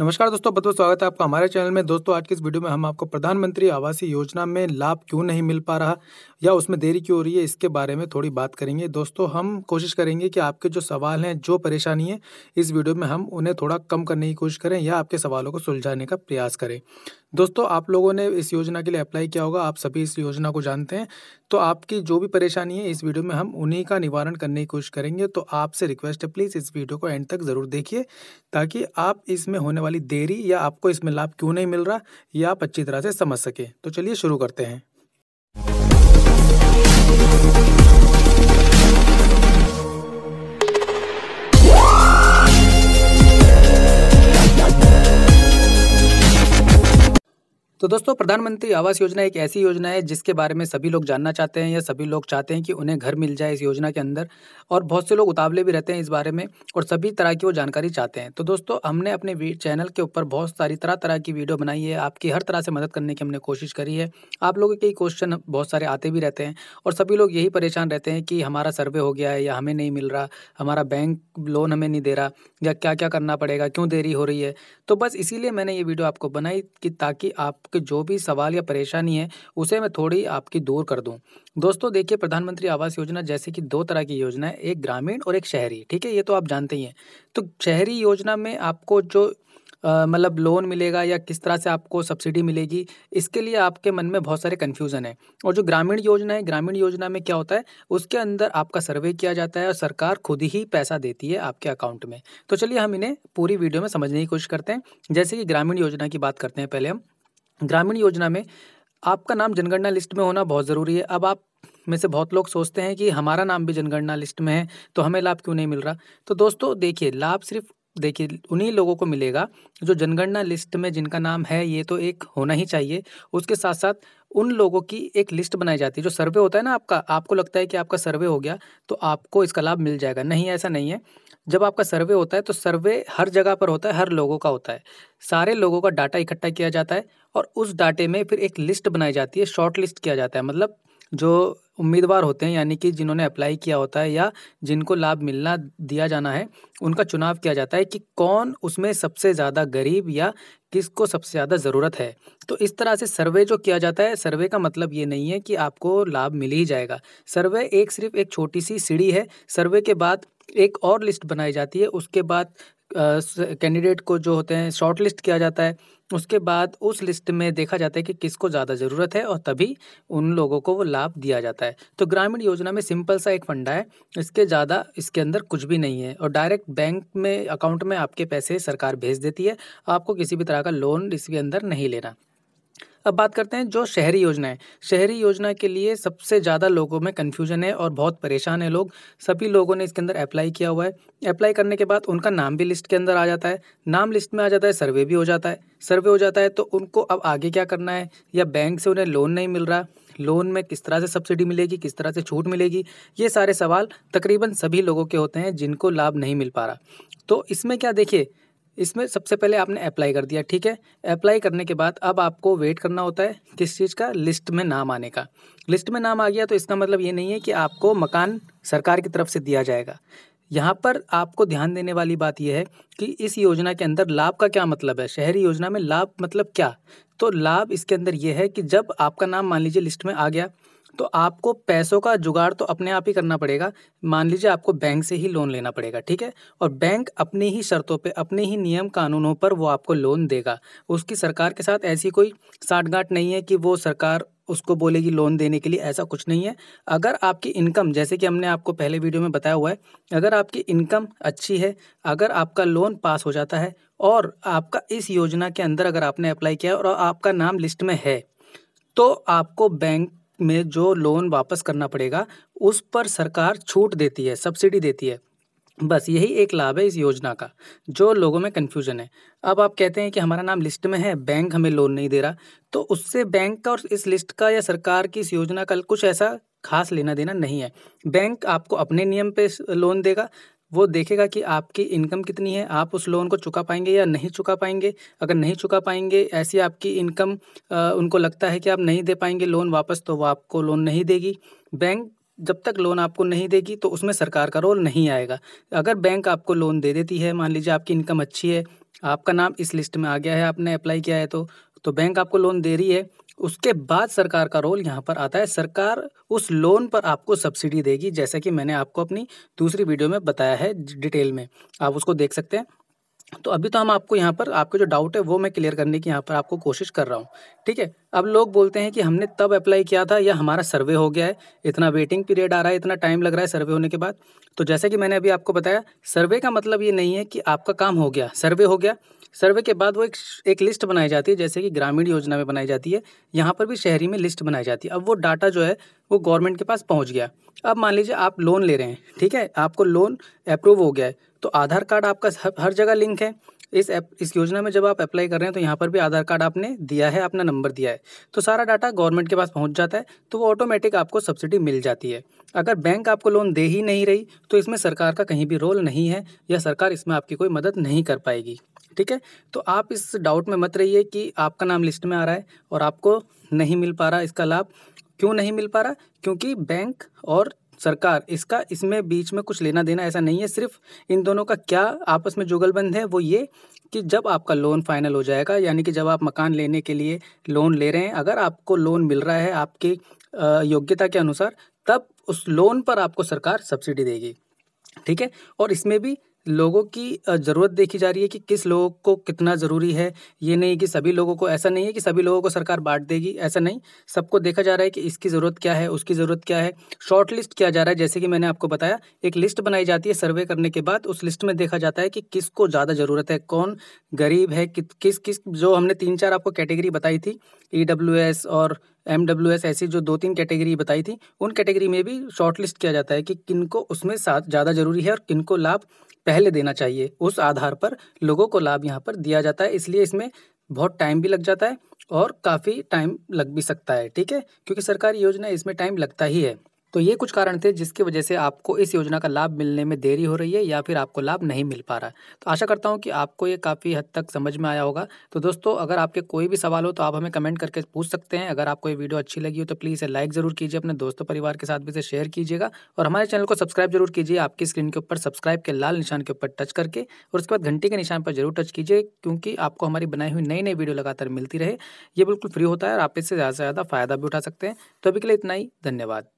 नमस्कार दोस्तों बहुत बहुत स्वागत है आपका हमारे चैनल में दोस्तों आज के इस वीडियो में हम आपको प्रधानमंत्री आवासीय योजना में लाभ क्यों नहीं मिल पा रहा या उसमें देरी क्यों हो रही है इसके बारे में थोड़ी बात करेंगे दोस्तों हम कोशिश करेंगे कि आपके जो सवाल हैं जो परेशानी है इस वीडियो में हम उन्हें थोड़ा कम करने की कोशिश करें या आपके सवालों को सुलझाने का प्रयास करें दोस्तों आप लोगों ने इस योजना के लिए अप्लाई किया होगा आप सभी इस योजना को जानते हैं तो आपकी जो भी परेशानी है इस वीडियो में हम उन्हीं का निवारण करने की कोशिश करेंगे तो आपसे रिक्वेस्ट है प्लीज़ इस वीडियो को एंड तक ज़रूर देखिए ताकि आप इसमें होने वाली देरी या आपको इसमें लाभ क्यों नहीं मिल रहा या आप अच्छी तरह से समझ सकें तो चलिए शुरू करते हैं तो दोस्तों प्रधानमंत्री आवास योजना एक ऐसी योजना है जिसके बारे में सभी लोग जानना चाहते हैं या सभी लोग चाहते हैं कि उन्हें घर मिल जाए इस योजना के अंदर और बहुत से लोग उतावले भी रहते हैं इस बारे में और सभी तरह की वो जानकारी चाहते हैं तो दोस्तों हमने अपने चैनल के ऊपर बहुत सारी तरह तरह की वीडियो बनाई है आपकी हर तरह से मदद करने की हमने कोशिश करी है आप लोगों के क्वेश्चन बहुत सारे आते भी रहते हैं और सभी लोग यही परेशान रहते हैं कि हमारा सर्वे हो गया है या हमें नहीं मिल रहा हमारा बैंक लोन हमें नहीं दे रहा या क्या क्या करना पड़ेगा क्यों देरी हो रही है तो बस इसीलिए मैंने ये वीडियो आपको बनाई कि ताकि आप आपके जो भी सवाल या परेशानी है उसे मैं थोड़ी आपकी दूर कर दूँ दोस्तों देखिए प्रधानमंत्री आवास योजना जैसे कि दो तरह की योजना है एक ग्रामीण और एक शहरी ठीक है ये तो आप जानते ही हैं तो शहरी योजना में आपको जो मतलब लोन मिलेगा या किस तरह से आपको सब्सिडी मिलेगी इसके लिए आपके मन में बहुत सारे कन्फ्यूज़न है और जो ग्रामीण योजना है ग्रामीण योजना में क्या होता है उसके अंदर आपका सर्वे किया जाता है और सरकार खुद ही पैसा देती है आपके अकाउंट में तो चलिए हम इन्हें पूरी वीडियो में समझने की कोशिश करते हैं जैसे कि ग्रामीण योजना की बात करते हैं पहले हम ग्रामीण योजना में आपका नाम जनगणना लिस्ट में होना बहुत ज़रूरी है अब आप में से बहुत लोग सोचते हैं कि हमारा नाम भी जनगणना लिस्ट में है तो हमें लाभ क्यों नहीं मिल रहा तो दोस्तों देखिए लाभ सिर्फ देखिए उन्हीं लोगों को मिलेगा जो जनगणना लिस्ट में जिनका नाम है ये तो एक होना ही चाहिए उसके साथ साथ उन लोगों की एक लिस्ट बनाई जाती है जो सर्वे होता है ना आपका आपको लगता है कि आपका सर्वे हो गया तो आपको इसका लाभ मिल जाएगा नहीं ऐसा नहीं है जब आपका सर्वे होता है तो सर्वे हर जगह पर होता है हर लोगों का होता है सारे लोगों का डाटा इकट्ठा किया जाता है और उस डाटे में फिर एक लिस्ट बनाई जाती है शॉर्ट लिस्ट किया जाता है मतलब जो उम्मीदवार होते हैं यानी कि जिन्होंने अप्लाई किया होता है या जिनको लाभ मिलना दिया जाना है उनका चुनाव किया जाता है कि कौन उसमें सबसे ज़्यादा गरीब या किसको सबसे ज़्यादा ज़रूरत है तो इस तरह से सर्वे जो किया जाता है सर्वे का मतलब ये नहीं है कि आपको लाभ मिल ही जाएगा सर्वे एक सिर्फ एक छोटी सी सीढ़ी है सर्वे के बाद एक और लिस्ट बनाई जाती है उसके बाद कैंडिडेट को जो होते हैं शॉर्ट लिस्ट किया जाता है उसके बाद उस लिस्ट में देखा जाता है कि किसको ज़्यादा ज़रूरत है और तभी उन लोगों को वो लाभ दिया जाता है तो ग्रामीण योजना में सिंपल सा एक फंडा है इसके ज़्यादा इसके अंदर कुछ भी नहीं है और डायरेक्ट बैंक में अकाउंट में आपके पैसे सरकार भेज देती है आपको किसी भी तरह का लोन इसके अंदर नहीं लेना अब बात करते हैं जो शहरी योजना है शहरी योजना के लिए सबसे ज़्यादा लोगों में कन्फ्यूजन है और बहुत परेशान है लोग सभी लोगों ने इसके अंदर अप्लाई किया हुआ है अप्लाई करने के बाद उनका नाम भी लिस्ट के अंदर आ जाता है नाम लिस्ट में आ जाता है सर्वे भी हो जाता है सर्वे हो जाता है तो उनको अब आगे क्या करना है या बैंक से उन्हें लोन नहीं मिल रहा लोन में किस तरह से सब्सिडी मिलेगी किस तरह से छूट मिलेगी ये सारे सवाल तकरीबन सभी लोगों के होते हैं जिनको लाभ नहीं मिल पा रहा तो इसमें क्या देखिए इसमें सबसे पहले आपने अप्लाई कर दिया ठीक है अप्लाई करने के बाद अब आपको वेट करना होता है किस चीज़ का लिस्ट में नाम आने का लिस्ट में नाम आ गया तो इसका मतलब ये नहीं है कि आपको मकान सरकार की तरफ से दिया जाएगा यहाँ पर आपको ध्यान देने वाली बात यह है कि इस योजना के अंदर लाभ का क्या मतलब है शहरी योजना में लाभ मतलब क्या तो लाभ इसके अंदर यह है कि जब आपका नाम मान लीजिए लिस्ट में आ गया तो आपको पैसों का जुगाड़ तो अपने आप ही करना पड़ेगा मान लीजिए आपको बैंक से ही लोन लेना पड़ेगा ठीक है और बैंक अपनी ही शर्तों पे अपने ही नियम कानूनों पर वो आपको लोन देगा उसकी सरकार के साथ ऐसी कोई साठगांठ नहीं है कि वो सरकार उसको बोलेगी लोन देने के लिए ऐसा कुछ नहीं है अगर आपकी इनकम जैसे कि हमने आपको पहले वीडियो में बताया हुआ है अगर आपकी इनकम अच्छी है अगर आपका लोन पास हो जाता है और आपका इस योजना के अंदर अगर आपने अप्लाई किया और आपका नाम लिस्ट में है तो आपको बैंक में जो लोन वापस करना पड़ेगा उस पर सरकार छूट देती है सब्सिडी देती है बस यही एक लाभ है इस योजना का जो लोगों में कन्फ्यूजन है अब आप कहते हैं कि हमारा नाम लिस्ट में है बैंक हमें लोन नहीं दे रहा तो उससे बैंक का और इस लिस्ट का या सरकार की इस योजना का कुछ ऐसा खास लेना देना नहीं है बैंक आपको अपने नियम पे लोन देगा वो देखेगा कि आपकी इनकम कितनी है आप उस लोन को चुका पाएंगे या नहीं चुका पाएंगे अगर नहीं चुका पाएंगे ऐसी आपकी इनकम उनको लगता है कि आप नहीं दे पाएंगे लोन वापस तो वो आपको लोन नहीं देगी बैंक जब तक लोन आपको नहीं देगी तो उसमें सरकार का रोल नहीं आएगा अगर बैंक आपको लोन दे देती है मान लीजिए आपकी इनकम अच्छी है आपका नाम इस लिस्ट में आ गया है आपने अप्लाई किया है तो तो बैंक आपको लोन दे रही है उसके बाद सरकार का रोल यहाँ पर आता है सरकार उस लोन पर आपको सब्सिडी देगी जैसा कि मैंने आपको अपनी दूसरी वीडियो में बताया है डिटेल में आप उसको देख सकते हैं तो अभी तो हम आपको यहाँ पर आपके जो डाउट है वो मैं क्लियर करने की यहाँ पर आपको कोशिश कर रहा हूँ ठीक है अब लोग बोलते हैं कि हमने तब अप्लाई किया था या हमारा सर्वे हो गया है इतना वेटिंग पीरियड आ रहा है इतना टाइम लग रहा है सर्वे होने के बाद तो जैसा कि मैंने अभी आपको बताया सर्वे का मतलब ये नहीं है कि आपका काम हो गया सर्वे हो गया सर्वे के बाद वो एक एक लिस्ट बनाई जाती है जैसे कि ग्रामीण योजना में बनाई जाती है यहाँ पर भी शहरी में लिस्ट बनाई जाती है अब वो डाटा जो है वो गवर्नमेंट के पास पहुँच गया अब मान लीजिए आप लोन ले रहे हैं ठीक है आपको लोन अप्रूव हो गया है तो आधार कार्ड आपका हर जगह लिंक है इस एप इस योजना में जब आप अप्लाई कर रहे हैं तो यहाँ पर भी आधार कार्ड आपने दिया है अपना नंबर दिया है तो सारा डाटा गवर्नमेंट के पास पहुँच जाता है तो वो ऑटोमेटिक आपको सब्सिडी मिल जाती है अगर बैंक आपको लोन दे ही नहीं रही तो इसमें सरकार का कहीं भी रोल नहीं है या सरकार इसमें आपकी कोई मदद नहीं कर पाएगी ठीक है तो आप इस डाउट में मत रहिए कि आपका नाम लिस्ट में आ रहा है और आपको नहीं मिल पा रहा इसका लाभ क्यों नहीं मिल पा रहा क्योंकि बैंक और सरकार इसका इसमें बीच में कुछ लेना देना ऐसा नहीं है सिर्फ इन दोनों का क्या आपस में जुगलबंद है वो ये कि जब आपका लोन फाइनल हो जाएगा यानी कि जब आप मकान लेने के लिए लोन ले रहे हैं अगर आपको लोन मिल रहा है आपकी योग्यता के अनुसार तब उस लोन पर आपको सरकार सब्सिडी देगी ठीक है और इसमें भी लोगों की ज़रूरत देखी जा रही है कि किस लोगों को कितना ज़रूरी है ये नहीं कि सभी लोगों को ऐसा नहीं है कि सभी लोगों को सरकार बांट देगी ऐसा नहीं सबको देखा जा रहा है कि इसकी ज़रूरत क्या है उसकी ज़रूरत क्या है शॉर्ट लिस्ट किया जा रहा है जैसे कि मैंने आपको बताया एक लिस्ट बनाई जाती है सर्वे करने के बाद उस लिस्ट में देखा जाता है कि किसको ज़्यादा ज़रूरत है कौन गरीब है कि, किस किस जो हमने तीन चार आपको कैटेगरी बताई थी ई e और एम डब्ल्यू एस ऐसी जो दो तीन कैटेगरी बताई थी उन कैटेगरी में भी शॉर्टलिस्ट किया जाता है कि किनको उसमें साथ ज़्यादा जरूरी है और किन को लाभ पहले देना चाहिए उस आधार पर लोगों को लाभ यहाँ पर दिया जाता है इसलिए इसमें बहुत टाइम भी लग जाता है और काफ़ी टाइम लग भी सकता है ठीक है क्योंकि सरकारी योजना इसमें टाइम लगता ही है तो ये कुछ कारण थे जिसकी वजह से आपको इस योजना का लाभ मिलने में देरी हो रही है या फिर आपको लाभ नहीं मिल पा रहा है तो आशा करता हूँ कि आपको ये काफ़ी हद तक समझ में आया होगा तो दोस्तों अगर आपके कोई भी सवाल हो तो आप हमें कमेंट करके पूछ सकते हैं अगर आपको ये वीडियो अच्छी लगी हो तो प्लीज़ इसे लाइक ज़रूर कीजिए अपने दोस्तों परिवार के साथ भी इसे शेयर कीजिएगा और हमारे चैनल को सब्सक्राइब जरूर कीजिए आपकी स्क्रीन के ऊपर सब्सक्राइब के लाल निशान के ऊपर टच करके और उसके बाद घंटी के निशान पर जरूर टच कीजिए क्योंकि आपको हमारी बनाई हुई नई नई वीडियो लगातार मिलती रहे ये बिल्कुल फ्री होता है और आप इससे ज़्यादा से ज़्यादा फायदा भी उठा सकते हैं तो अभी के लिए इतना ही धन्यवाद